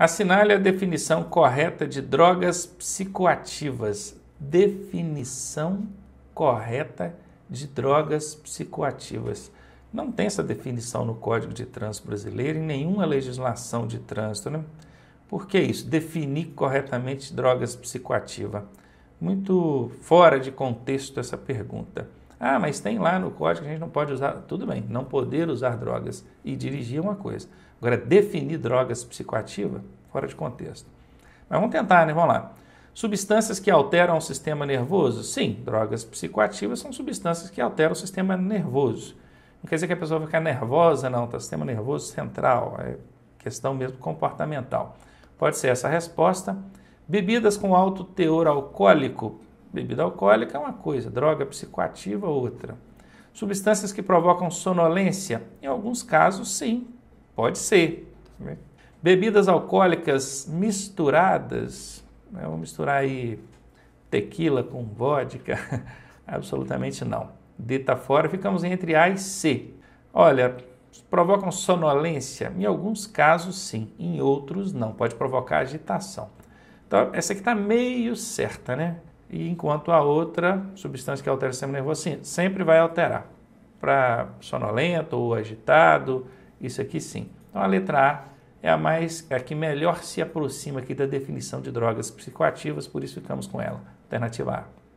Assinale a definição correta de drogas psicoativas. Definição correta de drogas psicoativas. Não tem essa definição no Código de Trânsito Brasileiro, em nenhuma legislação de trânsito, né? Por que isso? Definir corretamente drogas psicoativas. Muito fora de contexto essa pergunta. Ah, mas tem lá no código que a gente não pode usar. Tudo bem, não poder usar drogas e dirigir é uma coisa. Agora, definir drogas psicoativas, fora de contexto. Mas vamos tentar, né? Vamos lá. Substâncias que alteram o sistema nervoso? Sim, drogas psicoativas são substâncias que alteram o sistema nervoso. Não quer dizer que a pessoa vai ficar nervosa, não, tá? Sistema nervoso central, é questão mesmo comportamental. Pode ser essa a resposta. Bebidas com alto teor alcoólico Bebida alcoólica é uma coisa, droga psicoativa é outra. Substâncias que provocam sonolência, em alguns casos, sim, pode ser. Bebidas alcoólicas misturadas, né, vou misturar aí tequila com vodka, absolutamente não. Dita fora, ficamos entre A e C. Olha, provocam sonolência? Em alguns casos, sim, em outros, não. Pode provocar agitação. Então, essa aqui está meio certa, né? e enquanto a outra substância que altera o sistema nervoso sim, sempre vai alterar para sonolento ou agitado, isso aqui sim. Então a letra A é a mais é a que melhor se aproxima aqui da definição de drogas psicoativas, por isso ficamos com ela. Alternativa A.